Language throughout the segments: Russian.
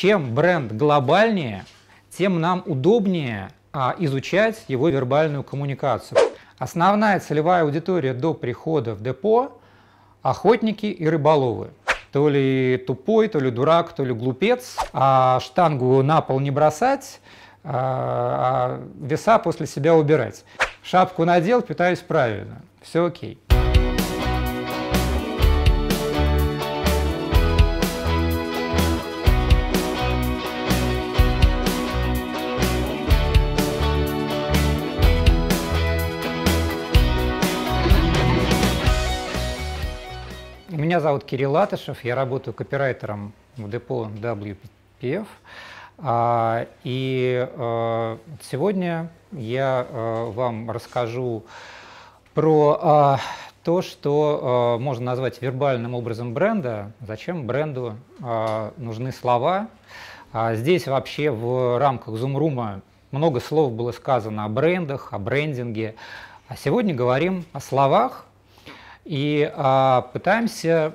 чем бренд глобальнее, тем нам удобнее а, изучать его вербальную коммуникацию. Основная целевая аудитория до прихода в депо – охотники и рыболовы. То ли тупой, то ли дурак, то ли глупец. А штангу на пол не бросать, а, а веса после себя убирать. Шапку надел, питаюсь правильно. Все окей. Меня зовут Кирилл Латышев, я работаю копирайтером в депо WPF. А, и э, сегодня я э, вам расскажу про а, то, что э, можно назвать вербальным образом бренда, зачем бренду а, нужны слова. Здесь вообще в рамках Зумрума много слов было сказано о брендах, о брендинге. А сегодня говорим о словах, и а, пытаемся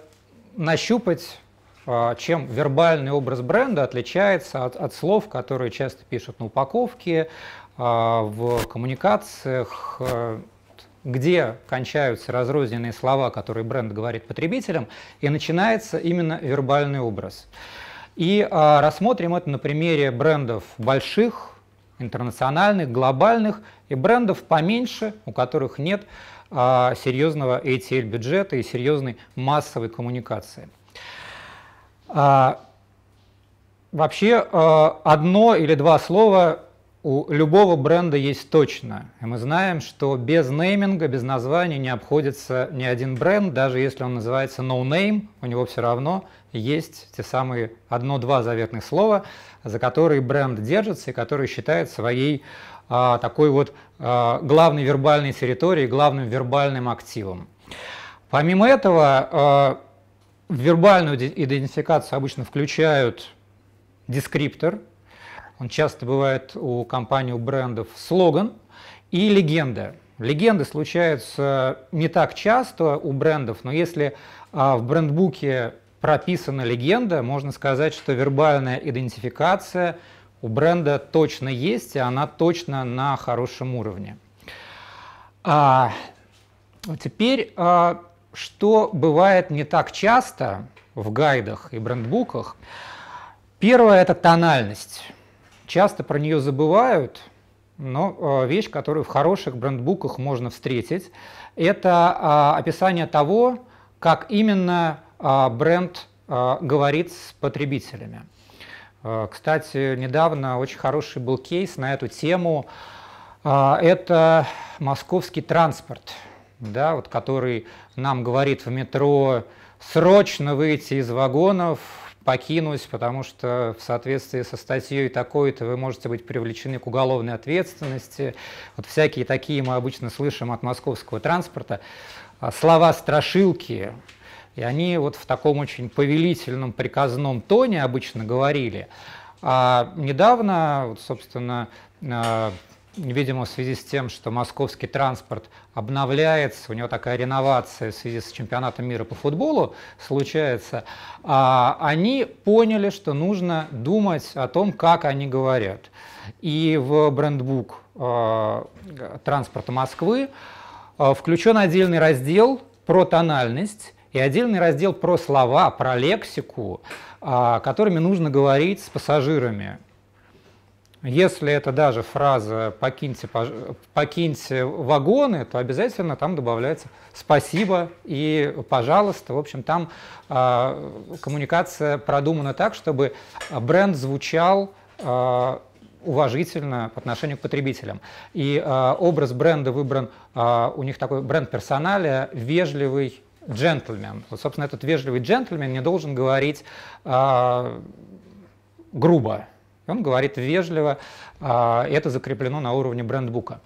нащупать, а, чем вербальный образ бренда отличается от, от слов, которые часто пишут на упаковке, а, в коммуникациях, а, где кончаются разрозненные слова, которые бренд говорит потребителям, и начинается именно вербальный образ. И а, рассмотрим это на примере брендов больших, интернациональных, глобальных и брендов поменьше, у которых нет а, серьезного ATL-бюджета и серьезной массовой коммуникации. А, вообще а, одно или два слова у любого бренда есть точно. И мы знаем, что без нейминга, без названия не обходится ни один бренд, даже если он называется no name, у него все равно есть те самые одно-два заветных слова, за которые бренд держится и которые считает своей а, такой вот а, главной вербальной территорией, главным вербальным активом. Помимо этого, а, в вербальную идентификацию обычно включают дескриптор, он часто бывает у компаний, у брендов, слоган и легенда. Легенды случаются не так часто у брендов, но если в брендбуке прописана легенда, можно сказать, что вербальная идентификация – у бренда точно есть, и она точно на хорошем уровне. А, теперь, а, что бывает не так часто в гайдах и брендбуках. Первое – это тональность. Часто про нее забывают, но а, вещь, которую в хороших брендбуках можно встретить, это а, описание того, как именно а, бренд а, говорит с потребителями. А, кстати, недавно очень хороший был кейс на эту тему. А, это московский транспорт, да, вот, который нам говорит в метро срочно выйти из вагонов, покинуть, потому что в соответствии со статьей такой-то вы можете быть привлечены к уголовной ответственности. Вот всякие такие мы обычно слышим от московского транспорта. А, слова страшилки, и они вот в таком очень повелительном приказном тоне обычно говорили. А недавно, вот, собственно, а, видимо, в связи с тем, что московский транспорт обновляется, у него такая реновация в связи с чемпионатом мира по футболу случается, а они поняли, что нужно думать о том, как они говорят. И в брендбук а, транспорта Москвы включен отдельный раздел про тональность, и отдельный раздел про слова, про лексику, а, которыми нужно говорить с пассажирами. Если это даже фраза «покиньте, покиньте вагоны», то обязательно там добавляется «спасибо» и «пожалуйста». В общем, там э, коммуникация продумана так, чтобы бренд звучал э, уважительно по отношению к потребителям. И э, образ бренда выбран, э, у них такой бренд персоналя, вежливый, джентльмен. Вот, собственно, этот вежливый джентльмен не должен говорить э, грубо. Он говорит вежливо, э, это закреплено на уровне брендбука.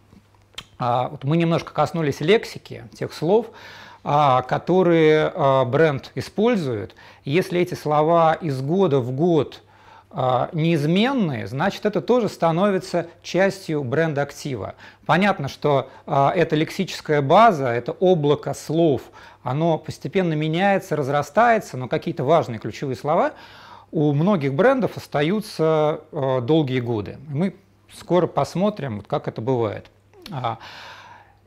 Э, вот мы немножко коснулись лексики, тех слов, э, которые э, бренд использует. Если эти слова из года в год – а, неизменные, значит, это тоже становится частью бренда актива. Понятно, что а, эта лексическая база, это облако слов, оно постепенно меняется, разрастается, но какие-то важные ключевые слова у многих брендов остаются а, долгие годы. Мы скоро посмотрим, как это бывает.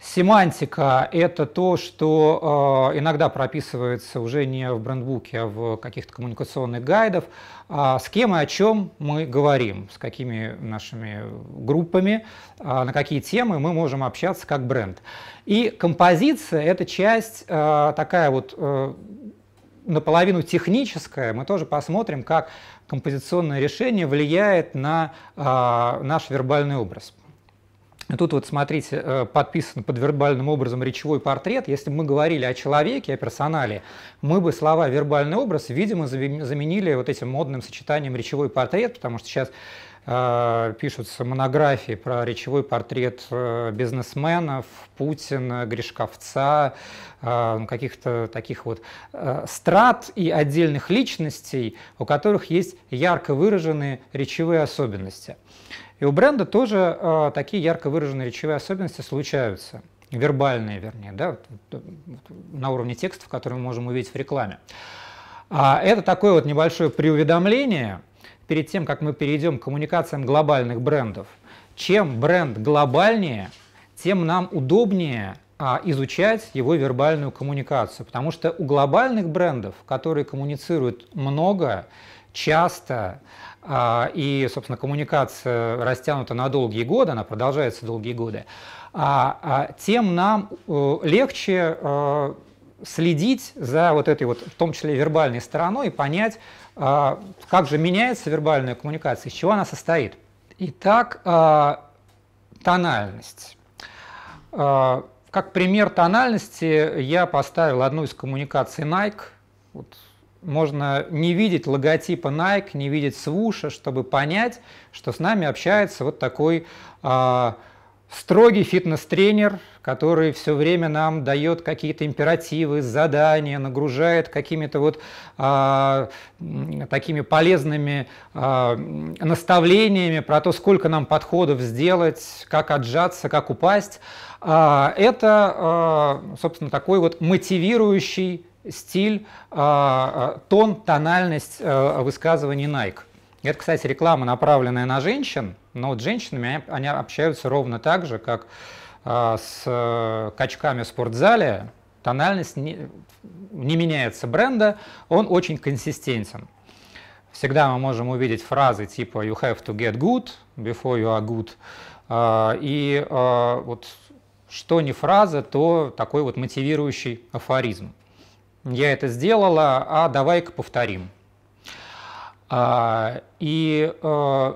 Семантика – это то, что э, иногда прописывается уже не в брендбуке, а в каких-то коммуникационных гайдах. Э, с кем и о чем мы говорим, с какими нашими группами, э, на какие темы мы можем общаться как бренд. И композиция – это часть э, такая вот э, наполовину техническая. Мы тоже посмотрим, как композиционное решение влияет на э, наш вербальный образ. Тут вот, смотрите, э, подписан под вербальным образом речевой портрет. Если бы мы говорили о человеке, о персонале, мы бы слова «вербальный образ», видимо, заменили вот этим модным сочетанием «речевой портрет», потому что сейчас э, пишутся монографии про речевой портрет э, бизнесменов, Путина, Гришковца, ну, каких-то таких вот э, страт и отдельных личностей, у которых есть ярко выраженные речевые особенности. И у бренда тоже э, такие ярко выраженные речевые особенности случаются, вербальные, вернее, да, на уровне текстов, которые мы можем увидеть в рекламе. А это такое вот небольшое приуведомление перед тем, как мы перейдем к коммуникациям глобальных брендов. Чем бренд глобальнее, тем нам удобнее а, изучать его вербальную коммуникацию, потому что у глобальных брендов, которые коммуницируют много, часто, а, и, собственно, коммуникация растянута на долгие годы, она продолжается долгие годы, а, а тем нам э, легче э, следить за вот этой вот, в том числе вербальной стороной, и понять, э, как же меняется вербальная коммуникация, из чего она состоит. Итак, тональность. Как пример тональности я поставил одну из коммуникаций Nike, вот можно не видеть логотипа Nike, не видеть свуша, чтобы понять, что с нами общается вот такой э, строгий фитнес-тренер, который все время нам дает какие-то императивы, задания, нагружает какими-то вот э, такими полезными э, наставлениями про то, сколько нам подходов сделать, как отжаться, как упасть. Э, это, э, собственно, такой вот мотивирующий стиль, а, а, тон, тональность э, высказываний Nike. Это, кстати, реклама, направленная на женщин, но вот с женщинами они общаются ровно так же, как а, с э, качками в спортзале. Тональность не, не меняется бренда, он очень консистентен. Всегда мы можем увидеть фразы типа «you have to get good», «before you are good». И вот что не фраза, то такой вот мотивирующий афоризм я это сделала, а давай-ка повторим. А, и, э,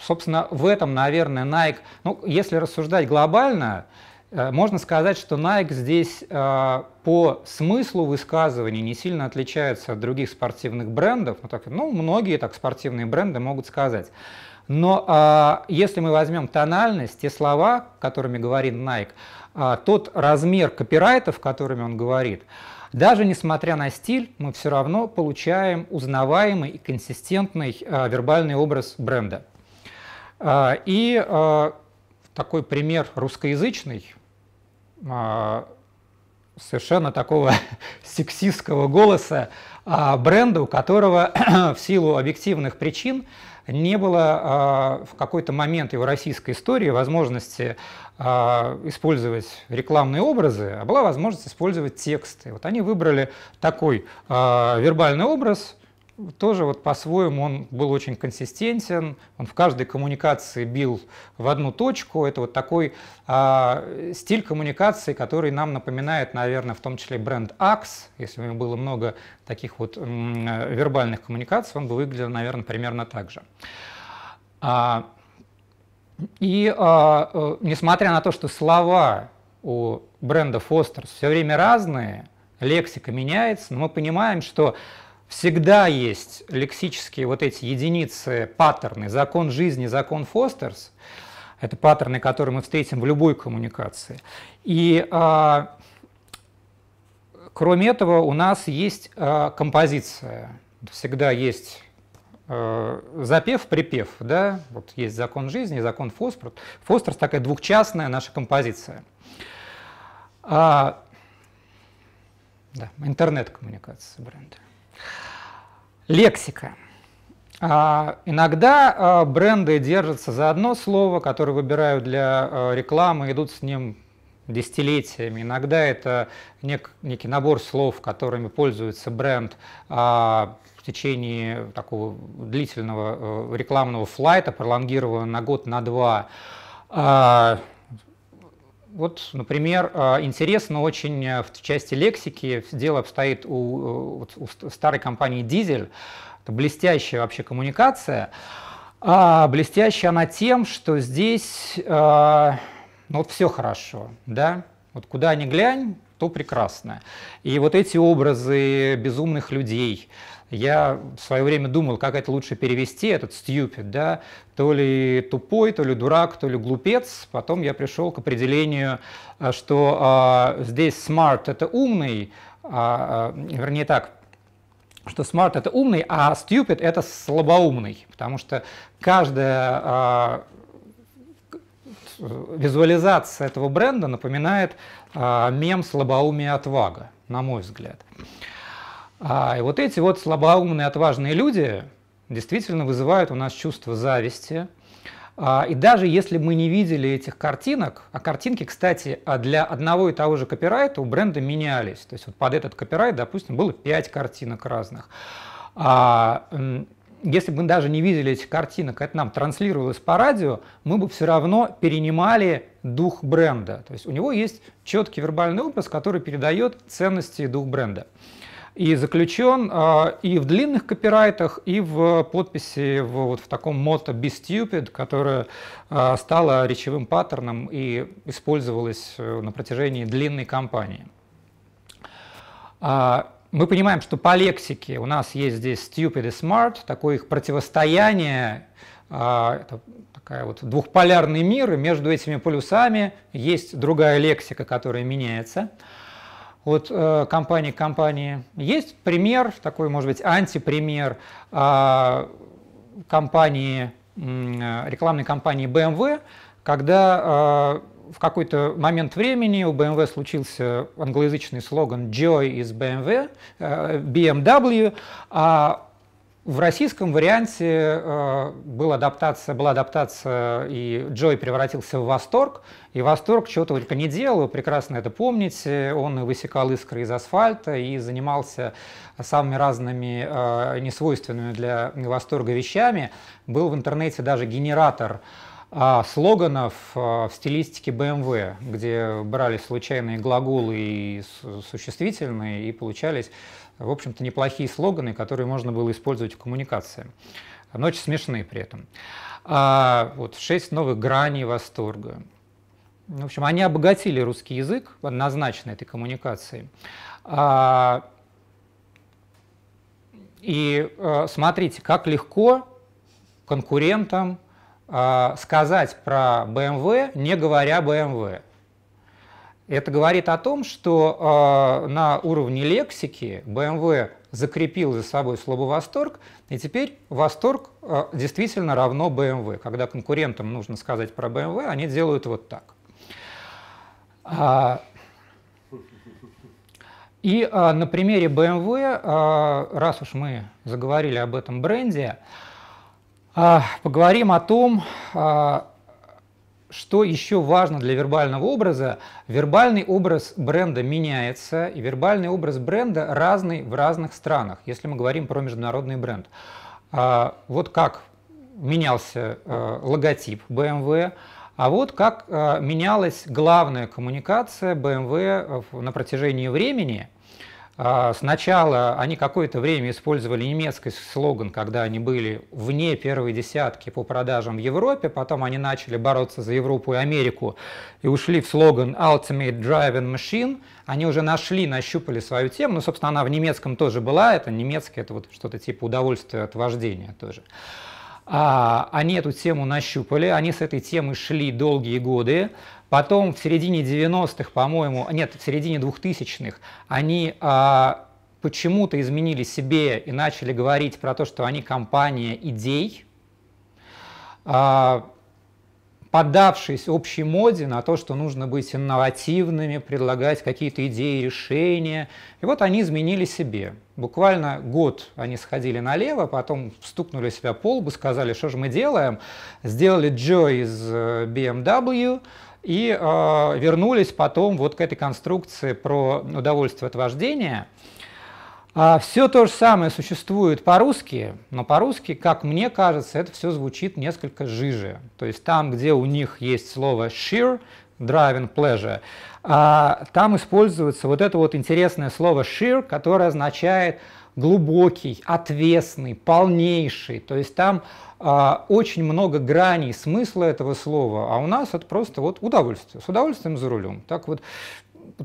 собственно, в этом, наверное, Nike, ну, если рассуждать глобально, э, можно сказать, что Nike здесь э, по смыслу высказываний не сильно отличается от других спортивных брендов. Ну, так, ну многие так спортивные бренды могут сказать. Но а, если мы возьмем тональность, те слова, которыми говорит Nike, а, тот размер копирайтов, которыми он говорит, даже несмотря на стиль, мы все равно получаем узнаваемый и консистентный э, вербальный образ бренда. Э, и э, такой пример русскоязычный, э, совершенно такого сексистского голоса э, бренда, у которого в силу объективных причин не было э, в какой-то момент его российской истории возможности а, использовать рекламные образы, а была возможность использовать тексты. Вот они выбрали такой а, вербальный образ, тоже вот по-своему он был очень консистентен, он в каждой коммуникации бил в одну точку. Это вот такой э, стиль коммуникации, который нам напоминает, наверное, в том числе бренд Axe. Если бы было много таких вот э, вербальных коммуникаций, он бы выглядел, наверное, примерно так же. И а, э, несмотря на то, что слова у бренда Фостерс все время разные, лексика меняется, но мы понимаем, что всегда есть лексические вот эти единицы, паттерны, закон жизни, закон Фостерс, это паттерны, которые мы встретим в любой коммуникации. И а, кроме этого у нас есть а, композиция. Всегда есть Э, запев-припев, да, вот есть закон жизни, закон Фосфор. Фосфор – такая двухчастная наша композиция. А, да, интернет-коммуникация бренда. Лексика. А, иногда а, бренды держатся за одно слово, которое выбирают для а, рекламы, идут с ним десятилетиями. Иногда это нек, некий набор слов, которыми пользуется бренд а, течение такого длительного э, рекламного флайта, пролонгированного на год, на два. А, вот, например, а, интересно очень э, в части лексики дело обстоит у, э, у старой компании «Дизель». Это блестящая вообще коммуникация. А блестящая она тем, что здесь а, ну, вот все хорошо, да? Вот куда ни глянь, то прекрасно. И вот эти образы безумных людей, я в свое время думал, как это лучше перевести, этот stupid, да, то ли тупой, то ли дурак, то ли глупец. Потом я пришел к определению, э, что а, здесь smart – это умный, а, а, вернее так, что smart это умный, а stupid это слабоумный, потому что каждая а, визуализация этого бренда напоминает а, мем слабоумие отвага, на мой взгляд. А и вот эти вот слабоумные, отважные люди действительно вызывают у нас чувство зависти. А, и даже если мы не видели этих картинок, а картинки, кстати, а для одного и того же копирайта у бренда менялись. То есть вот под этот копирайт, допустим, было пять картинок разных. А, если бы мы даже не видели этих картинок, это нам транслировалось по радио, мы бы все равно перенимали дух бренда. То есть у него есть четкий вербальный образ, который передает ценности дух бренда и заключен а, и в длинных копирайтах, и в подписи в, вот в таком мото «Be stupid», которое а, стало речевым паттерном и использовалось э, на протяжении длинной кампании. А, мы понимаем, что по лексике у нас есть здесь stupid и smart, такое их противостояние, это такая вот двухполярный мир, и между этими полюсами есть другая лексика, которая меняется – вот э, компании к компании. Есть пример, такой, может быть, антипример э, компании, э, рекламной компании BMW, эм когда э, в какой-то момент времени у BMW эм случился англоязычный слоган «Joy из BMW», BMW, эм э, а в российском варианте э, был адаптация, была адаптация, и Джой превратился в восторг, и восторг чего то только не делал, вы прекрасно это помните, он высекал искры из асфальта и занимался самыми разными э, несвойственными для восторга вещами. Был в интернете даже генератор а, слоганов а, в стилистике BMW, эм где брали случайные глаголы и существительные, и получались в общем-то, неплохие слоганы, которые можно было использовать в коммуникации. Но очень смешные при этом. А, вот шесть новых граней восторга. В общем, они обогатили русский язык однозначно этой коммуникацией. А, и а, смотрите, как легко конкурентам а, сказать про BMW, эм не говоря BMW. Это говорит о том, что э, на уровне лексики BMW эм закрепил за собой слово «восторг», и теперь «восторг» э, действительно равно BMW. Эм Когда конкурентам нужно сказать про BMW, эм они делают вот так. А, и а, на примере BMW, а, раз уж мы заговорили об этом бренде, а, поговорим о том, а, что еще важно для вербального образа, вербальный образ бренда меняется, и вербальный образ бренда разный в разных странах, если мы говорим про международный бренд. А, вот как менялся э, логотип BMW, эм а вот как э, менялась главная коммуникация BMW эм э, на протяжении времени – а сначала они какое-то время использовали немецкий слоган, когда они были вне первой десятки по продажам в Европе, потом они начали бороться за Европу и Америку и ушли в слоган Ultimate Driving Machine. Они уже нашли, нащупали свою тему, но, ну, собственно, она в немецком тоже была, это немецкий. это вот что-то типа удовольствие от вождения тоже. А, они эту тему нащупали, они с этой темы шли долгие годы, Потом в середине 90-х, по-моему, нет, в середине 2000-х они а, почему-то изменили себе и начали говорить про то, что они компания идей, а, поддавшись общей моде на то, что нужно быть инновативными, предлагать какие-то идеи, решения. И вот они изменили себе. Буквально год они сходили налево, потом стукнули себя по лбу, сказали, что же мы делаем. Сделали Джо из э, BMW, и э, вернулись потом вот к этой конструкции про удовольствие от вождения. А все то же самое существует по-русски, но по-русски, как мне кажется, это все звучит несколько жиже. То есть там, где у них есть слово sheer, driving pleasure, а там используется вот это вот интересное слово sheer, которое означает глубокий, отвесный, полнейший. То есть там а, очень много граней смысла этого слова, а у нас это просто вот удовольствие, с удовольствием за рулем. Так вот,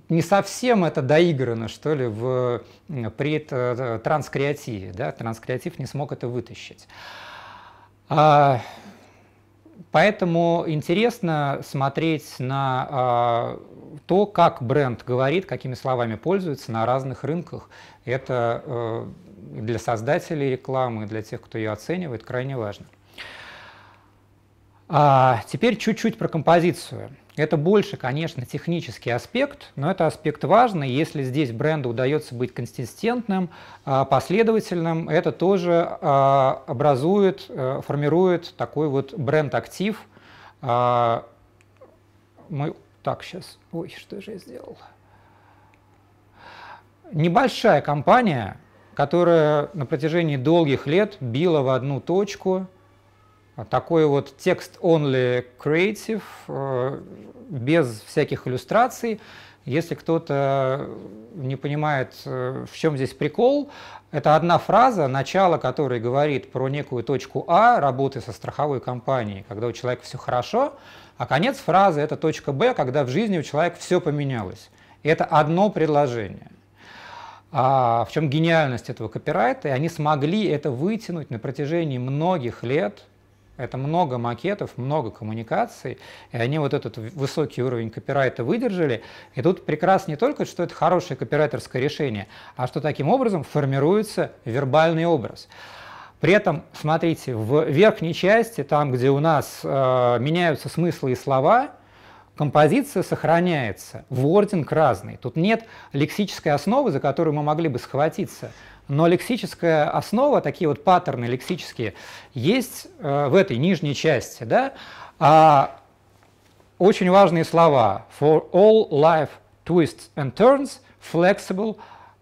не совсем это доиграно, что ли, в, при э, э, транскреативе. Да? Транскреатив не смог это вытащить. А, поэтому интересно смотреть на а, то, как бренд говорит, какими словами пользуется на разных рынках. Это э, для создателей рекламы, для тех, кто ее оценивает, крайне важно. А теперь чуть-чуть про композицию. Это больше, конечно, технический аспект, но это аспект важный. Если здесь бренду удается быть консистентным, а, последовательным, это тоже а, образует, э, формирует такой вот бренд-актив. А, мы... Так, сейчас... Ой, что же я сделал? Небольшая компания, которая на протяжении долгих лет била в одну точку. Такой вот текст-only creative, э, без всяких иллюстраций. Если кто-то не понимает, э, в чем здесь прикол, это одна фраза, начало которой говорит про некую точку А работы со страховой компанией, когда у человека все хорошо, а конец фразы – это точка Б, когда в жизни у человека все поменялось. И это одно предложение – а, в чем гениальность этого копирайта, и они смогли это вытянуть на протяжении многих лет. Это много макетов, много коммуникаций, и они вот этот высокий уровень копирайта выдержали. И тут прекрасно не только, что это хорошее копирайтерское решение, а что таким образом формируется вербальный образ. При этом, смотрите, в верхней части, там, где у нас э, меняются смыслы и слова, композиция сохраняется, вординг разный. Тут нет лексической основы, за которую мы могли бы схватиться. Но лексическая основа, такие вот паттерны лексические, есть э, в этой нижней части. Да? А, очень важные слова. For all life twists and turns, flexible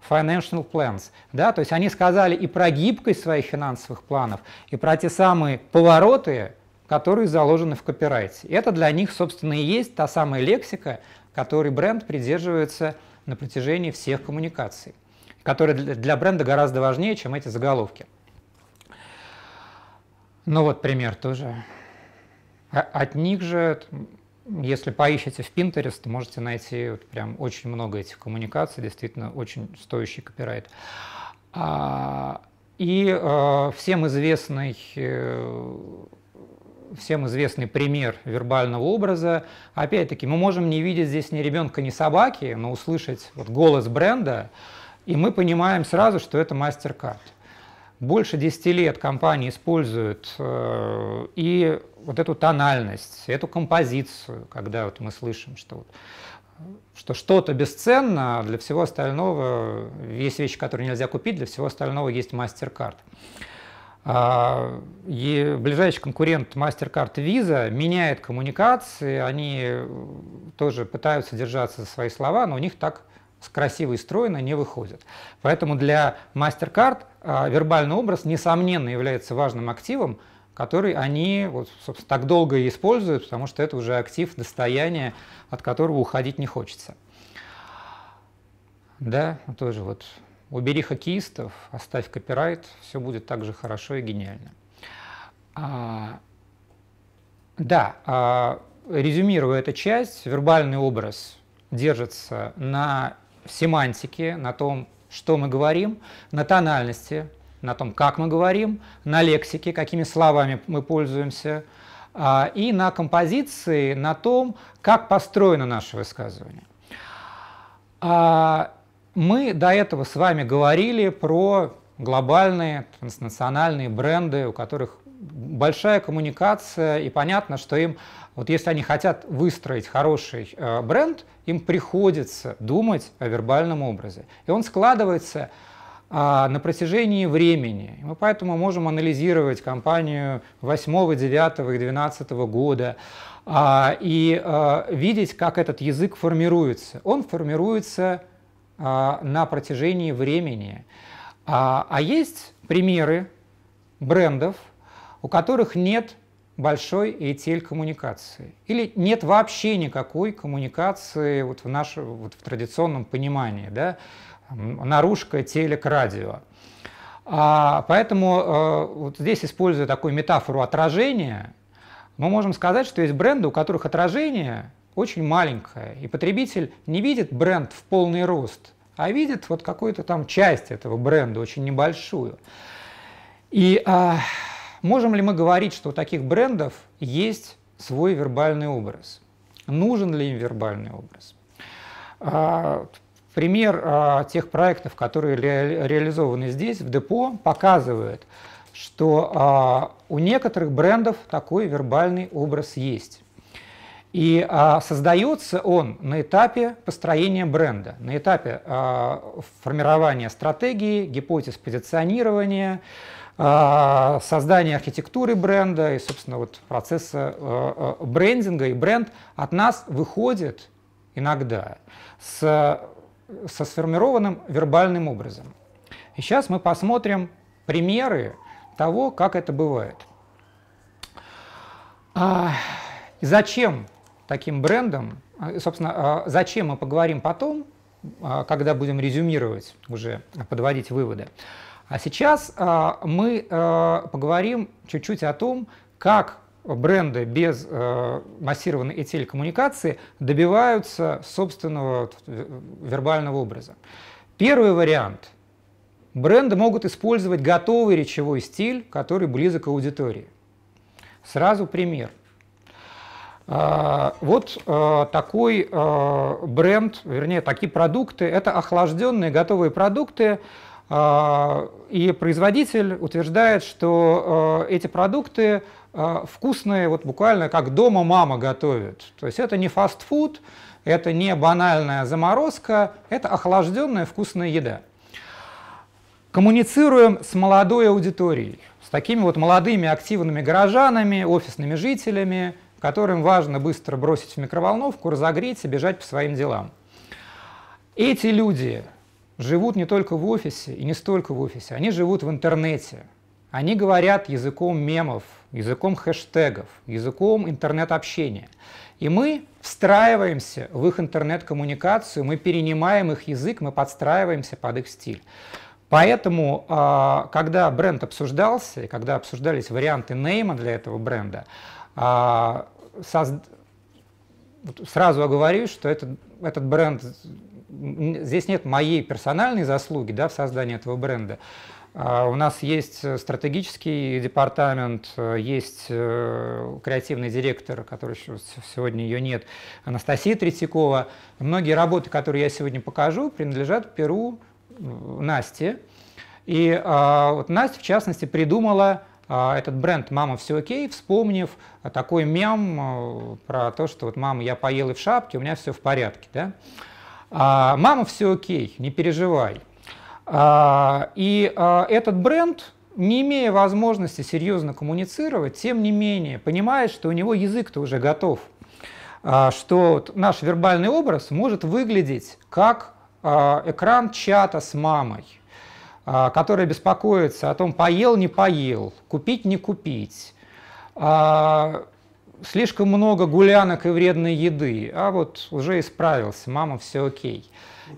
financial plans. Да? То есть они сказали и про гибкость своих финансовых планов, и про те самые повороты, которые заложены в копирайте. Это для них, собственно, и есть та самая лексика, которой бренд придерживается на протяжении всех коммуникаций, которая для бренда гораздо важнее, чем эти заголовки. Ну вот пример тоже. А, от них же, если поищете в Pinterest, можете найти вот прям очень много этих коммуникаций, действительно очень стоящий копирайт. А, и э, всем известный э, всем известный пример вербального образа. Опять-таки, мы можем не видеть здесь ни ребенка, ни собаки, но услышать вот голос бренда, и мы понимаем сразу, что это MasterCard. Больше 10 лет компания использует э, и вот эту тональность, эту композицию, когда вот мы слышим, что вот что что-то бесценно, а для всего остального есть вещи, которые нельзя купить, для всего остального есть мастер-карт. MasterCard. А, и ближайший конкурент MasterCard Visa меняет коммуникации, они э, тоже пытаются держаться за свои слова, но у них так красиво и стройно не выходит. Поэтому для MasterCard а, вербальный образ, несомненно, является важным активом, который они вот, собственно, так долго и используют, потому что это уже актив, достояние, от которого уходить не хочется. Да, тоже вот Убери хоккеистов, оставь копирайт, все будет так же хорошо и гениально. А, да, а, резюмируя эту часть, вербальный образ держится на семантике, на том, что мы говорим, на тональности, на том, как мы говорим, на лексике, какими словами мы пользуемся, а, и на композиции, на том, как построено наше высказывание. А, мы до этого с вами говорили про глобальные транснациональные бренды, у которых большая коммуникация, и понятно, что им, вот если они хотят выстроить хороший э, бренд, им приходится думать о вербальном образе. И он складывается э, на протяжении времени. мы поэтому можем анализировать компанию 8, 9 и 12 года а, э, и видеть, как этот язык формируется. Он формируется а, на протяжении времени. А, а есть примеры брендов, у которых нет большой ETL коммуникации или нет вообще никакой коммуникации вот в нашем вот в традиционном понимании, да, наружка телек радио. А, поэтому а, вот здесь используя такую метафору отражения, мы можем сказать, что есть бренды, у которых отражение очень маленькая, и потребитель не видит бренд в полный рост, а видит вот какую-то там часть этого бренда, очень небольшую. И а, можем ли мы говорить, что у таких брендов есть свой вербальный образ? Нужен ли им вербальный образ? А, пример а, тех проектов, которые ре, реализованы здесь, в депо, показывает, что а, у некоторых брендов такой вербальный образ есть. И а, создается он на этапе построения бренда, на этапе а, формирования стратегии, гипотез позиционирования, а, создания архитектуры бренда и, собственно, вот процесса а, а, брендинга. И бренд от нас выходит иногда с, со сформированным вербальным образом. И сейчас мы посмотрим примеры того, как это бывает. А, зачем таким брендом, а, собственно, а, зачем мы поговорим потом, а, когда будем резюмировать уже, подводить выводы. А сейчас мы поговорим чуть-чуть о том, как бренды без массированной и телекоммуникации добиваются собственного вербального образа. Первый вариант. Бренды могут использовать готовый речевой стиль, который близок к аудитории. Сразу пример. А, вот а, такой а, бренд, вернее, такие продукты, это охлажденные готовые продукты, и производитель утверждает, что эти продукты вкусные, вот буквально как дома мама готовит. То есть это не фастфуд, это не банальная заморозка, это охлажденная вкусная еда. Коммуницируем с молодой аудиторией, с такими вот молодыми активными горожанами, офисными жителями, которым важно быстро бросить в микроволновку, разогреть и бежать по своим делам. Эти люди живут не только в офисе и не столько в офисе, они живут в интернете. Они говорят языком мемов, языком хэштегов, языком интернет-общения. И мы встраиваемся в их интернет-коммуникацию, мы перенимаем их язык, мы подстраиваемся под их стиль. Поэтому, а, когда бренд обсуждался, когда обсуждались варианты нейма для этого бренда, а, соз... Сразу оговорюсь, что этот, этот бренд, здесь нет моей персональной заслуги да, в создании этого бренда. А, у нас есть э, стратегический департамент, э, есть э, креативный директор, который еще сегодня ее нет, Анастасия Третьякова. Многие работы, которые я сегодня покажу, принадлежат Перу Насте. И а, вот Настя, в частности, придумала а, этот бренд «Мама, все окей», вспомнив такой мем э, про то, что вот «Мама, я поел и в шапке, у меня все в порядке». Да? А, «Мама, все окей, не переживай». А, и этот бренд, не имея возможности серьезно коммуницировать, тем не менее понимает, что у него язык-то уже готов, что наш вербальный образ может выглядеть как экран чата с мамой – а, которые беспокоится о том, поел, не поел, купить, не купить, а, слишком много гулянок и вредной еды, а вот уже исправился, мама, все окей.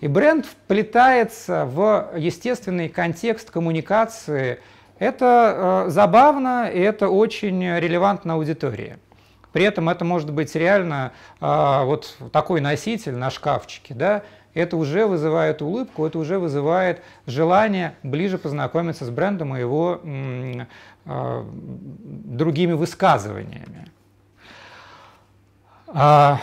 И бренд вплетается в естественный контекст коммуникации. Это а, забавно, и это очень релевантно аудитории. При этом это может быть реально вот такой носитель на шкафчике, да, это уже вызывает улыбку, это уже вызывает желание ближе познакомиться с брендом и его э, другими высказываниями. А,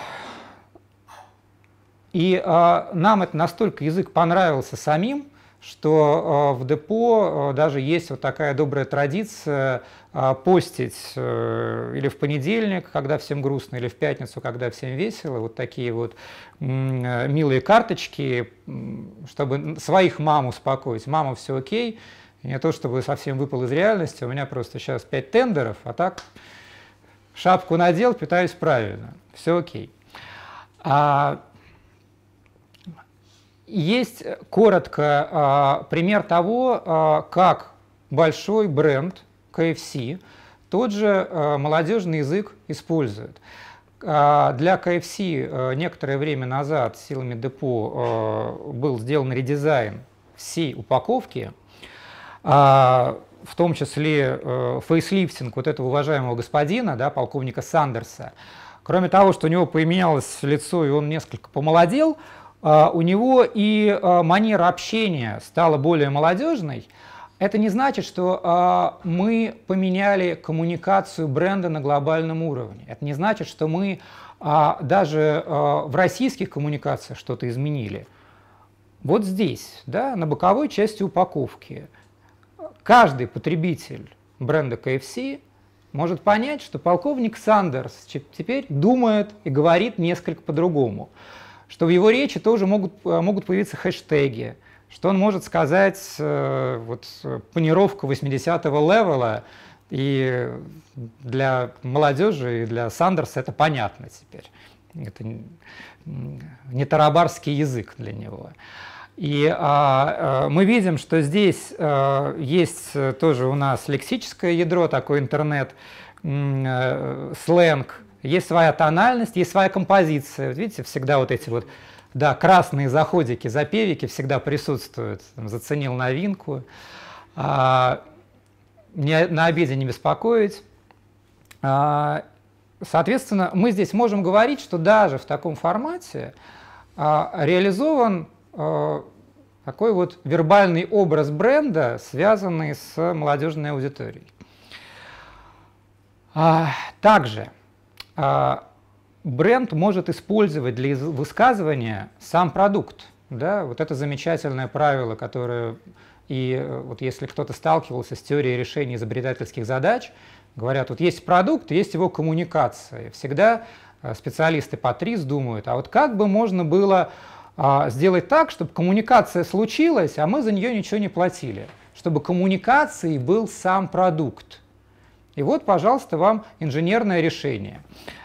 и а, нам это настолько язык понравился самим, что а, в депо а, даже есть вот такая добрая традиция а, постить э, или в понедельник, когда всем грустно, или в пятницу, когда всем весело, вот такие вот э, милые карточки, чтобы своих мам успокоить. Мама, все окей, не то чтобы совсем выпал из реальности, у меня просто сейчас пять тендеров, а так шапку надел, питаюсь правильно, все окей. А есть э, коротко а, пример того, а, как большой бренд KFC тот же а, молодежный язык использует. Для KFC э, некоторое время назад силами депо э, был сделан редизайн всей упаковки, в том числе фейслифтинг вот этого уважаемого господина, да, полковника Сандерса. Кроме того, что у него поменялось лицо и он несколько помолодел, а, у него и а, манера общения стала более молодежной, это не значит, что а, мы поменяли коммуникацию бренда на глобальном уровне. Это не значит, что мы даже в российских коммуникациях что-то изменили. Вот здесь, да, на боковой части упаковки, каждый потребитель бренда KFC может понять, что полковник Сандерс теперь думает и говорит несколько по-другому что в его речи тоже могут, э, могут появиться хэштеги, что он может сказать э, вот, э, панировка 80-го левела, и для молодежи, и для Сандерса это понятно теперь. Это не тарабарский язык для него. И а, а, мы видим, что здесь а, есть тоже у нас лексическое ядро, такой интернет, сленг, есть своя тональность, есть своя композиция. Вот видите, всегда вот эти вот да, красные заходики, запевики всегда присутствуют. Там, заценил новинку. А, не, на обеде не беспокоить. А, соответственно, мы здесь можем говорить, что даже в таком формате а, реализован а, такой вот вербальный образ бренда, связанный с молодежной аудиторией. А, также – а, бренд может использовать для высказывания сам продукт. Да? Вот это замечательное правило, которое и э, вот если кто-то сталкивался с теорией решения изобретательских задач, говорят, вот есть продукт, есть его коммуникация. Всегда э, специалисты по ТРИС думают, а вот как бы можно было а, сделать так, чтобы коммуникация случилась, а мы за нее ничего не платили, чтобы коммуникацией был сам продукт. И вот, пожалуйста, вам инженерное решение.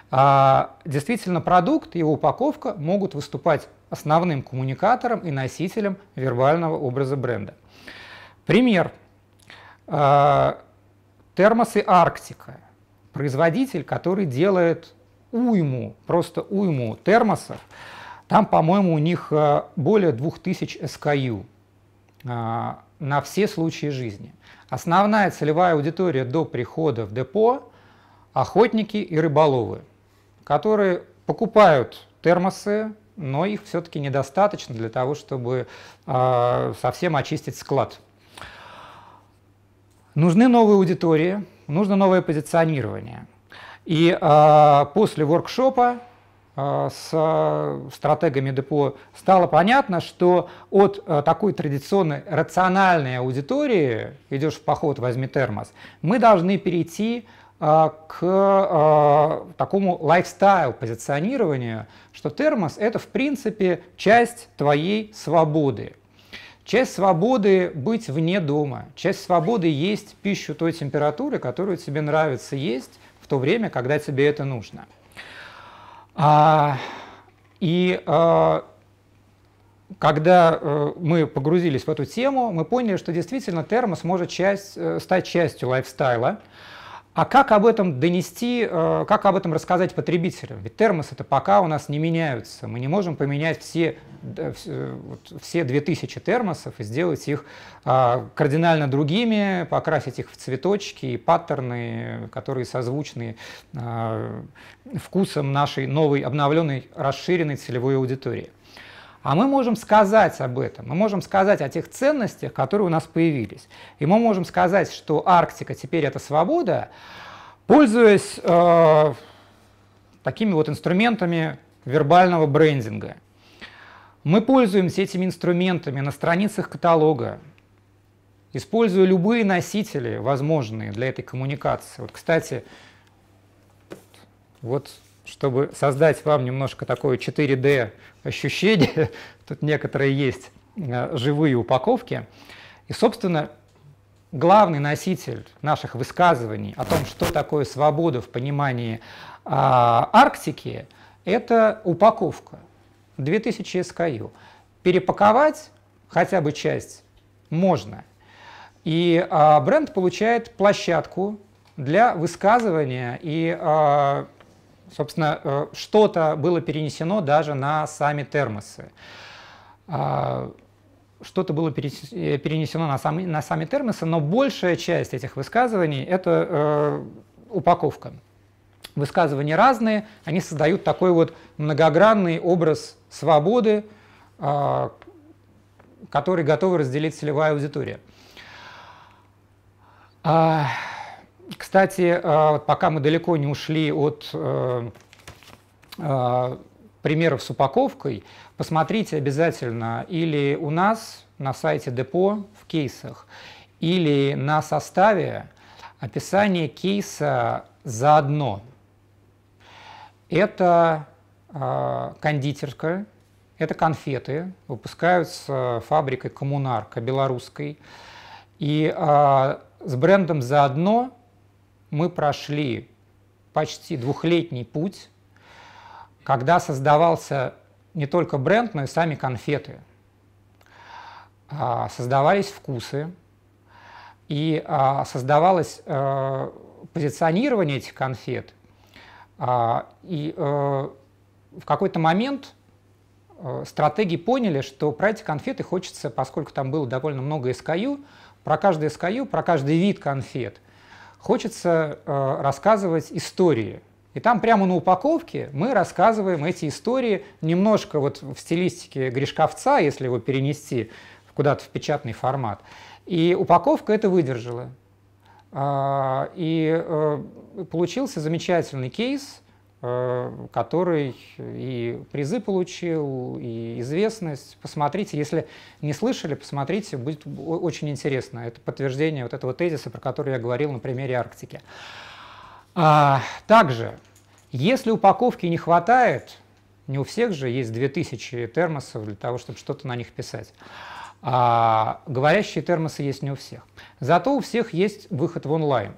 А, действительно, продукт, и его упаковка могут выступать основным коммуникатором и носителем вербального образа бренда. Пример. А, термосы Арктика. Производитель, который делает уйму, просто уйму термосов. Там, по-моему, у них а, более 2000 SKU на все случаи жизни. Основная целевая аудитория до прихода в депо – охотники и рыболовы, которые покупают термосы, но их все-таки недостаточно для того, чтобы э, совсем очистить склад. Нужны новые аудитории, нужно новое позиционирование. И э, после воркшопа Э, с стратегами депо стало понятно, что от э, такой традиционной рациональной аудитории «идешь в поход, возьми термос» мы должны перейти э, к такому лайфстайл-позиционированию, что термос – это, в принципе, часть твоей свободы. Часть свободы быть вне дома, часть свободы есть пищу той температуры, которую тебе нравится есть в то время, когда тебе это нужно. А, и а, когда а, мы погрузились в эту тему, мы поняли, что действительно термос может часть, э, стать частью лайфстайла. А как об этом донести, э, как об этом рассказать потребителям? Ведь термосы это пока у нас не меняются. Мы не можем поменять все, э, все 2000 термосов и сделать их а, кардинально другими, покрасить их в цветочки и паттерны, которые созвучны а, вкусом нашей новой, обновленной, расширенной целевой аудитории. А мы можем сказать об этом, мы можем сказать о тех ценностях, которые у нас появились. И мы можем сказать, что Арктика теперь это свобода, пользуясь э, такими вот инструментами вербального брендинга. Мы пользуемся этими инструментами на страницах каталога, используя любые носители, возможные для этой коммуникации. Вот, кстати, вот чтобы создать вам немножко такое 4D ощущение, тут некоторые есть э, живые упаковки. И, собственно, главный носитель наших высказываний о том, что такое свобода в понимании а, Арктики, это упаковка 2000 SKU. Перепаковать хотя бы часть можно. И а, бренд получает площадку для высказывания и а, Собственно, э, что-то было перенесено даже на сами термосы. А, что-то было э, перенесено на сами, на сами термосы, но большая часть этих высказываний – это э, упаковка. Высказывания разные, они создают такой вот многогранный образ свободы, а, который готова разделить целевая аудитория. А, кстати, э, пока мы далеко не ушли от э, э, примеров с упаковкой, посмотрите обязательно или у нас на сайте депо в кейсах, или на составе описание кейса заодно. Это кондитерка, это конфеты, выпускаются фабрикой «Коммунарка» белорусской. И с брендом «Заодно» мы прошли почти двухлетний путь, когда создавался не только бренд, но и сами конфеты. А, создавались вкусы, и а, создавалось э, позиционирование этих конфет. А, и э, в какой-то момент э, стратеги поняли, что про эти конфеты хочется, поскольку там было довольно много SKU, про каждый SKU, про каждый вид конфет – хочется э, рассказывать истории. И там прямо на упаковке мы рассказываем эти истории немножко вот в стилистике Гришковца, если его перенести куда-то в печатный формат. И упаковка это выдержала. А, и э, получился замечательный кейс, Э, который и призы получил, и известность. Посмотрите, если не слышали, посмотрите, будет очень интересно. Это подтверждение вот этого тезиса, про который я говорил на примере Арктики. А, также, если упаковки не хватает, не у всех же есть 2000 термосов для того, чтобы что-то на них писать. А, говорящие термосы есть не у всех. Зато у всех есть выход в онлайн.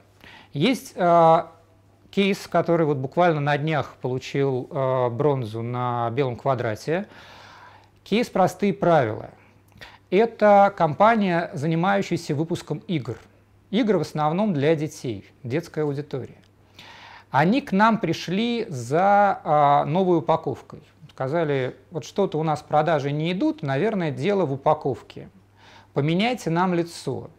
Есть а, кейс, который вот буквально на днях получил э, бронзу на белом квадрате. Кейс «Простые правила». Это компания, занимающаяся выпуском игр. игры в основном для детей, детская аудитория. Они к нам пришли за э, новой упаковкой. Сказали, вот что-то у нас продажи не идут, наверное, дело в упаковке. Поменяйте нам лицо.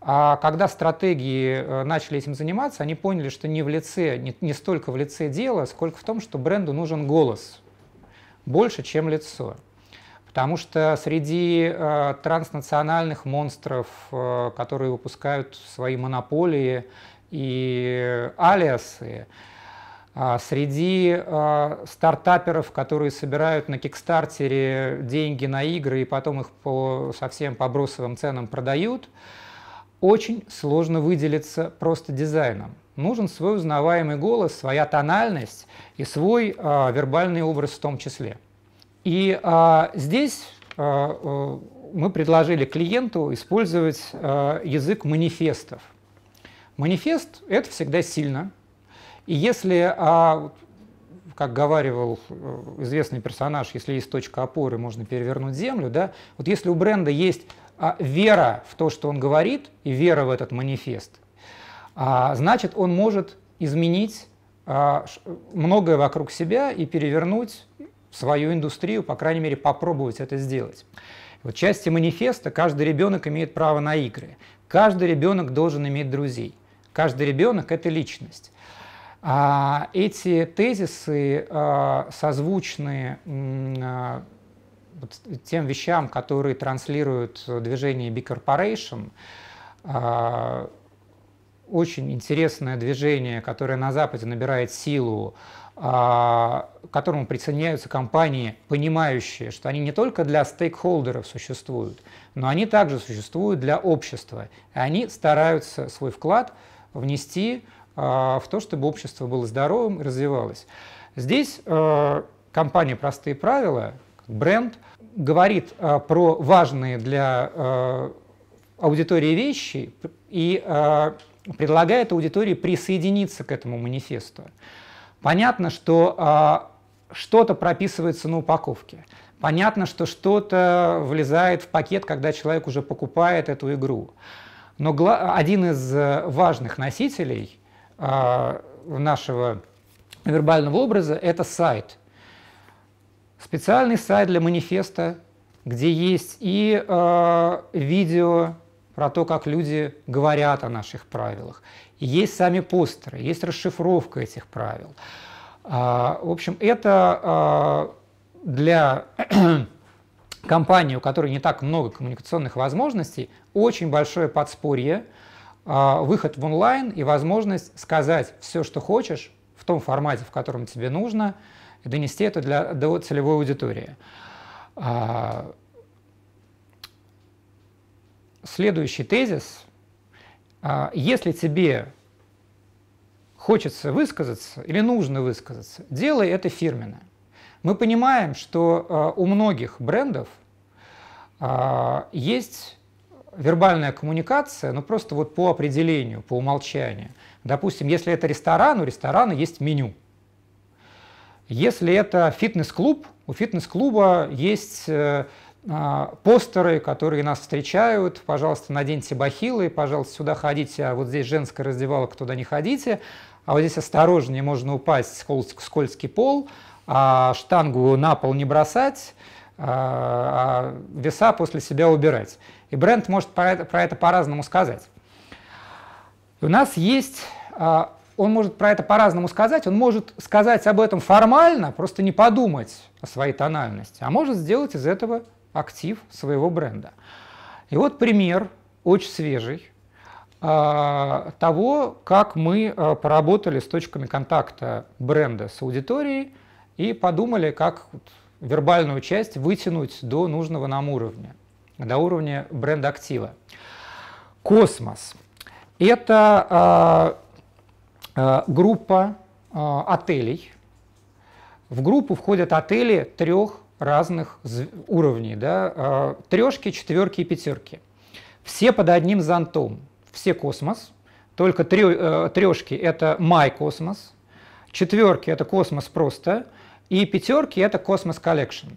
А когда стратегии э, начали этим заниматься, они поняли, что не в лице, не, не столько в лице дело, сколько в том, что бренду нужен голос больше, чем лицо. Потому что среди э, транснациональных монстров, э, которые выпускают свои монополии и алиасы, э, среди э, стартаперов, которые собирают на Кикстартере деньги на игры и потом их по, совсем по бросовым ценам продают, э, очень сложно выделиться просто дизайном. Нужен свой узнаваемый голос, своя тональность и свой э, вербальный образ в том числе. И э, здесь э, мы предложили клиенту использовать э, язык манифестов. Манифест – это всегда сильно. И если, э, как говаривал э, известный персонаж, если есть точка опоры, можно перевернуть землю, да, вот если у бренда есть а вера в то, что он говорит, и вера в этот манифест, а, значит, он может изменить а, многое вокруг себя и перевернуть свою индустрию, по крайней мере, попробовать это сделать. Вот части манифеста каждый ребенок имеет право на игры. Каждый ребенок должен иметь друзей. Каждый ребенок – это личность. А, эти тезисы а, созвучны вот тем вещам, которые транслируют движение B Corporation, а, очень интересное движение, которое на Западе набирает силу, к а, которому присоединяются компании, понимающие, что они не только для стейкхолдеров существуют, но они также существуют для общества. И они стараются свой вклад внести а, в то, чтобы общество было здоровым и развивалось. Здесь компания «Простые правила», бренд – говорит э, про важные для э, аудитории вещи и э, предлагает аудитории присоединиться к этому манифесту. Понятно, что э, что-то прописывается на упаковке. Понятно, что что-то влезает в пакет, когда человек уже покупает эту игру. Но один из э, важных носителей э, нашего вербального образа – это сайт – специальный сайт для манифеста, где есть и э, видео про то, как люди говорят о наших правилах. есть сами постеры, есть расшифровка этих правил. Э, в общем, это э, для компании, у которой не так много коммуникационных возможностей, очень большое подспорье, э, выход в онлайн и возможность сказать все, что хочешь, в том формате, в котором тебе нужно – донести это для, до целевой аудитории. А, следующий тезис. А, если тебе хочется высказаться или нужно высказаться, делай это фирменно. Мы понимаем, что а, у многих брендов есть вербальная коммуникация, но просто вот по определению, по умолчанию. Допустим, если это ресторан, у ресторана есть меню – если это фитнес-клуб, у фитнес-клуба есть э, а, постеры, которые нас встречают. Пожалуйста, наденьте бахилы, пожалуйста, сюда ходите, а вот здесь женская раздевалка, туда не ходите. А вот здесь осторожнее, можно упасть, скользкий пол, а штангу на пол не бросать, а, а веса после себя убирать. И бренд может про это, про это по-разному сказать. У нас есть а, он может про это по-разному сказать, он может сказать об этом формально, просто не подумать о своей тональности, а может сделать из этого актив своего бренда. И вот пример, очень свежий, а, того, как мы а, поработали с точками контакта бренда с аудиторией и подумали, как вербальную часть вытянуть до нужного нам уровня, до уровня бренда актива. Космос. Это а, Э, группа э, отелей. В группу входят отели трех разных уровней, да, э, трешки, четверки и пятерки. Все под одним зонтом, все космос, только трешки – это май космос, четверки – это космос просто, и пятерки – это космос коллекшн.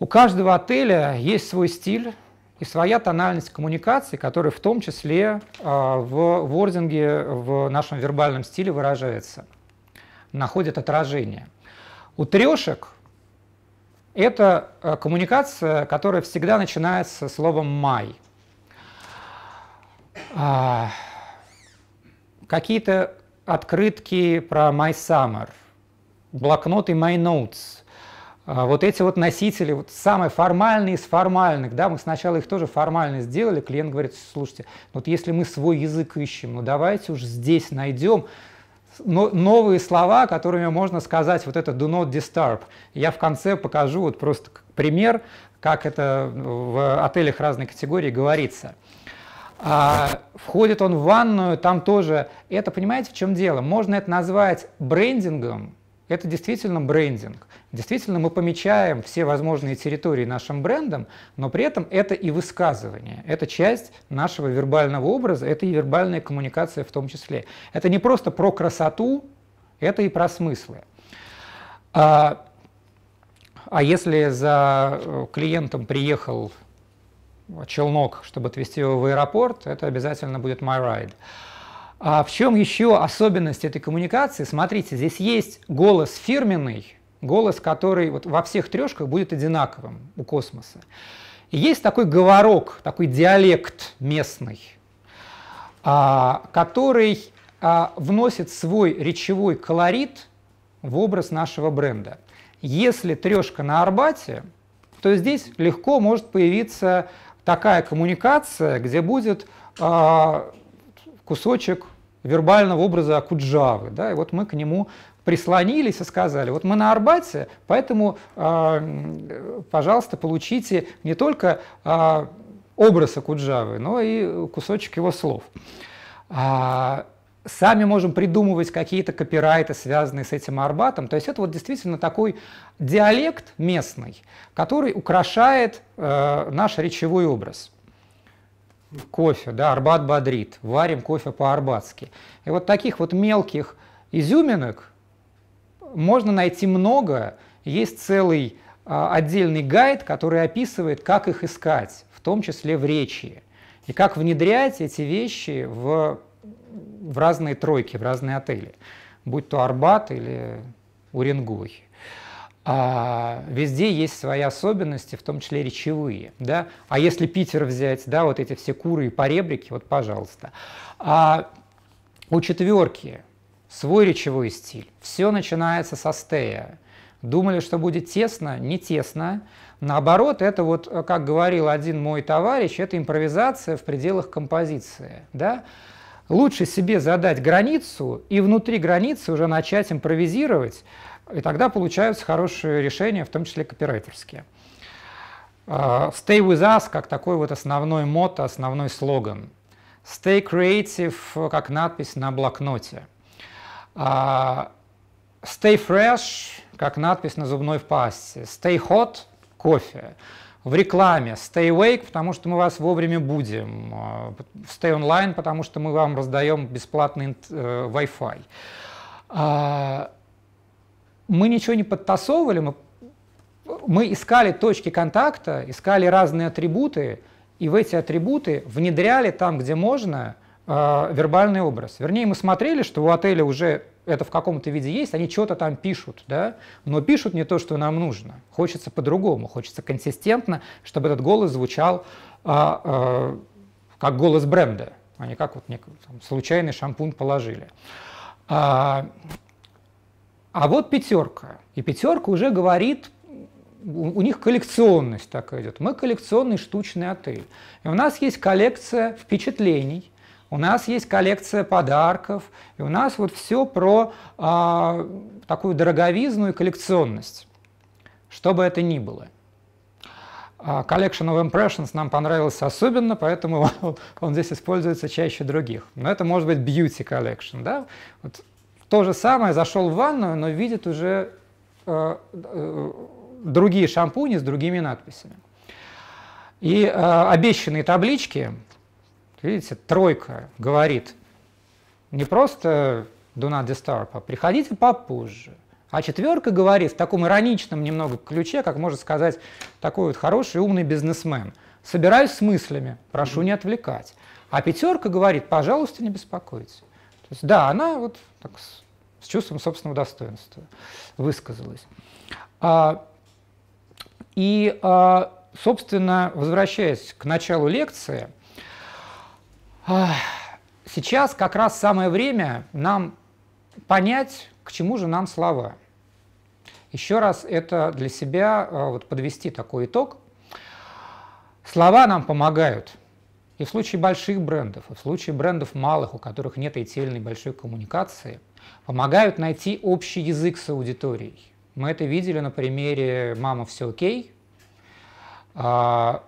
У каждого отеля есть свой стиль, и своя тональность коммуникации, которая в том числе а, в вординге, в нашем вербальном стиле выражается, находит отражение. У трешек это а, коммуникация, которая всегда начинается словом «май». А, какие-то открытки про «my summer», блокноты «my notes», а вот эти вот носители, вот самые формальные из формальных, да, мы сначала их тоже формально сделали, клиент говорит, слушайте, ну вот если мы свой язык ищем, ну давайте уж здесь найдем новые слова, которыми можно сказать вот это do not disturb. Я в конце покажу вот просто пример, как это в отелях разной категории говорится. А, входит он в ванную, там тоже. Это, понимаете, в чем дело? Можно это назвать брендингом, это действительно брендинг. Действительно, мы помечаем все возможные территории нашим брендом, но при этом это и высказывание. Это часть нашего вербального образа, это и вербальная коммуникация в том числе. Это не просто про красоту, это и про смыслы. А, а если за э, клиентом приехал э, челнок, чтобы отвезти его в аэропорт, это обязательно будет my ride. А в чем еще особенность этой коммуникации? Смотрите, здесь есть голос фирменный, голос, который вот во всех трешках будет одинаковым у космоса. И есть такой говорок, такой диалект местный, а, который а, вносит свой речевой колорит в образ нашего бренда. Если трешка на Арбате, то здесь легко может появиться такая коммуникация, где будет а, кусочек вербального образа Акуджавы. Да? И вот мы к нему прислонились и сказали, вот мы на Арбате, поэтому, э, пожалуйста, получите не только э, образ Акуджавы, но и кусочек его слов. А, сами можем придумывать какие-то копирайты, связанные с этим Арбатом. То есть это вот действительно такой диалект местный, который украшает э, наш речевой образ кофе, да, Арбат бодрит, варим кофе по-арбатски. И вот таких вот мелких изюминок можно найти много. Есть целый а, отдельный гайд, который описывает, как их искать, в том числе в речи, и как внедрять эти вещи в, в разные тройки, в разные отели, будь то Арбат или Уренгой а, везде есть свои особенности, в том числе речевые. Да? А если Питер взять, да, вот эти все куры и поребрики, вот пожалуйста. А у четверки свой речевой стиль. Все начинается со стея. Думали, что будет тесно? Не тесно. Наоборот, это вот, как говорил один мой товарищ, это импровизация в пределах композиции. Да? Лучше себе задать границу и внутри границы уже начать импровизировать, и тогда получаются хорошие решения, в том числе копирайтерские. А, stay with us как такой вот основной мото, основной слоган. Stay creative как надпись на блокноте. А, stay fresh как надпись на зубной пасте. Stay hot – кофе. В рекламе stay awake, потому что мы вас вовремя будем. А, stay online, потому что мы вам раздаем бесплатный э, Wi-Fi мы ничего не подтасовывали, мы, мы искали точки контакта, искали разные атрибуты, и в эти атрибуты внедряли там, где можно, э, вербальный образ. Вернее, мы смотрели, что у отеля уже это в каком-то виде есть, они что-то там пишут, да, но пишут не то, что нам нужно. Хочется по-другому, хочется консистентно, чтобы этот голос звучал э, э, как голос бренда, а не как вот некий, там, случайный шампунь положили. А вот пятерка. И пятерка уже говорит у них коллекционность так идет. Мы коллекционный штучный отель. И у нас есть коллекция впечатлений, у нас есть коллекция подарков, и у нас вот все про а, такую дороговизну и коллекционность, что бы это ни было. А Collection of Impressions нам понравился особенно, поэтому он здесь используется чаще других. Но это может быть Beauty Collection, да? Вот то же самое, зашел в ванную, но видит уже э, э, другие шампуни с другими надписями. И э, обещанные таблички, видите, тройка говорит, не просто do not disturb, а приходите попозже. А четверка говорит в таком ироничном немного ключе, как может сказать такой вот хороший умный бизнесмен. Собираюсь с мыслями, прошу не отвлекать. А пятерка говорит, пожалуйста, не беспокойтесь. То есть, да, она вот так с чувством собственного достоинства высказалась. А, и, а, собственно, возвращаясь к началу лекции, а, сейчас как раз самое время нам понять, к чему же нам слова. Еще раз это для себя а, вот, подвести такой итог. Слова нам помогают и в случае больших брендов, и в случае брендов малых, у которых нет и идеальной большой коммуникации – помогают найти общий язык с аудиторией. Мы это видели на примере «Мама, все окей». А,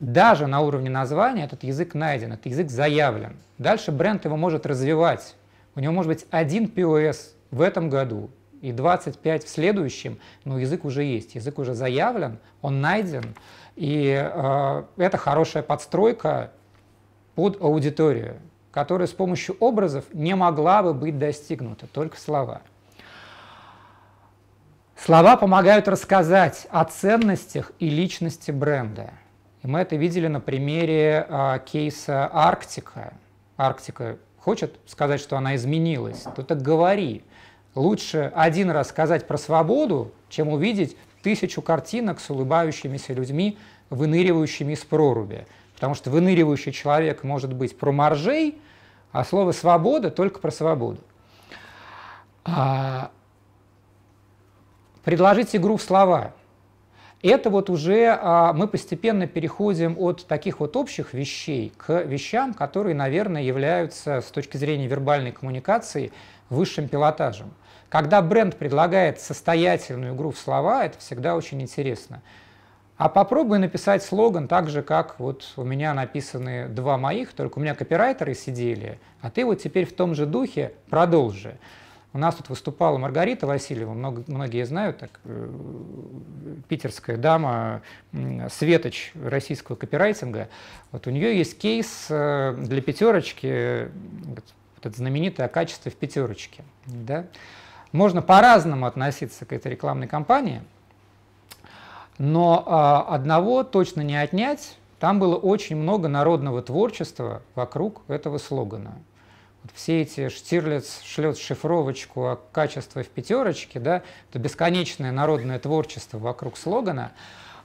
даже на уровне названия этот язык найден, этот язык заявлен. Дальше бренд его может развивать. У него может быть один POS в этом году и 25 в следующем, но язык уже есть, язык уже заявлен, он найден, и э, это хорошая подстройка под аудиторию которая с помощью образов не могла бы быть достигнута, только слова. Слова помогают рассказать о ценностях и личности бренда. И мы это видели на примере э, кейса Арктика. Арктика хочет сказать, что она изменилась, то так говори. Лучше один раз сказать про свободу, чем увидеть тысячу картинок с улыбающимися людьми, выныривающими из проруби. Потому что выныривающий человек может быть про моржей, а слово «свобода» только про свободу. А, предложить игру в слова. Это вот уже а, мы постепенно переходим от таких вот общих вещей к вещам, которые, наверное, являются с точки зрения вербальной коммуникации высшим пилотажем. Когда бренд предлагает состоятельную игру в слова, это всегда очень интересно. А попробуй написать слоган так же, как вот у меня написаны два моих, только у меня копирайтеры сидели, а ты вот теперь в том же духе продолжи. У нас тут выступала Маргарита Васильева, много, многие знают, так, э, питерская дама, светоч российского копирайтинга. Вот у нее есть кейс э, для пятерочки, вот это знаменитое качество в пятерочке. Да? Можно по-разному относиться к этой рекламной кампании – но а, одного точно не отнять, там было очень много народного творчества вокруг этого слогана. Вот все эти Штирлиц шлет шифровочку о качестве в пятерочке, да, это бесконечное народное творчество вокруг слогана,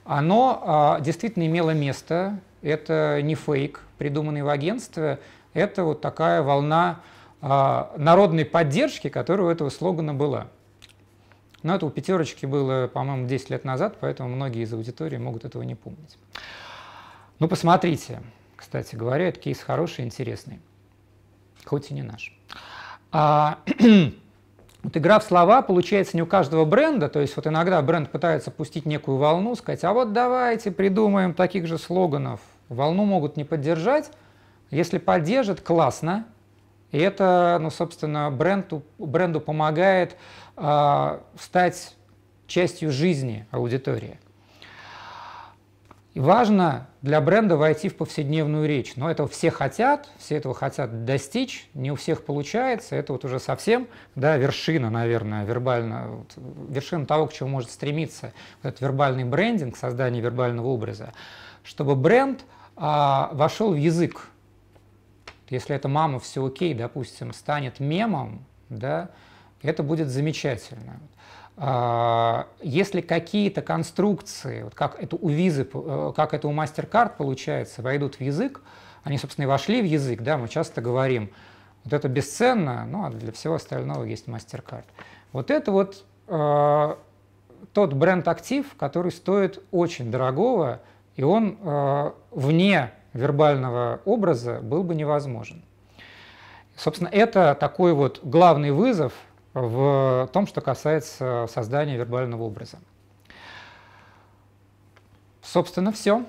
оно а, действительно имело место, это не фейк, придуманный в агентстве, это вот такая волна а, народной поддержки, которая у этого слогана была. Но ну, это у пятерочки было, по-моему, 10 лет назад, поэтому многие из аудитории могут этого не помнить. Ну, посмотрите, кстати говоря, этот кейс хороший, интересный, хоть и не наш. А, вот игра в слова получается не у каждого бренда, то есть вот иногда бренд пытается пустить некую волну, сказать, а вот давайте придумаем таких же слоганов. Волну могут не поддержать, если поддержат, классно, и это, ну, собственно, бренду, бренду помогает а, стать частью жизни аудитории. И важно для бренда войти в повседневную речь. Но этого все хотят, все этого хотят достичь, не у всех получается. Это вот уже совсем да, вершина, наверное, вербально, вот, вершина того, к чему может стремиться вот этот вербальный брендинг, создание вербального образа. Чтобы бренд а, вошел в язык. Если эта мама все окей, допустим, станет мемом, да, это будет замечательно. А, если какие-то конструкции, вот как это у визы, э, как это у MasterCard получается, войдут в язык, они, собственно, и вошли в язык, да, мы часто говорим, вот это бесценно, ну а для всего остального есть MasterCard. Вот это вот э, тот бренд-актив, который стоит очень дорогого, и он э, вне вербального образа был бы невозможен. Собственно, это такой вот главный вызов – в том, что касается создания вербального образа. Собственно, все.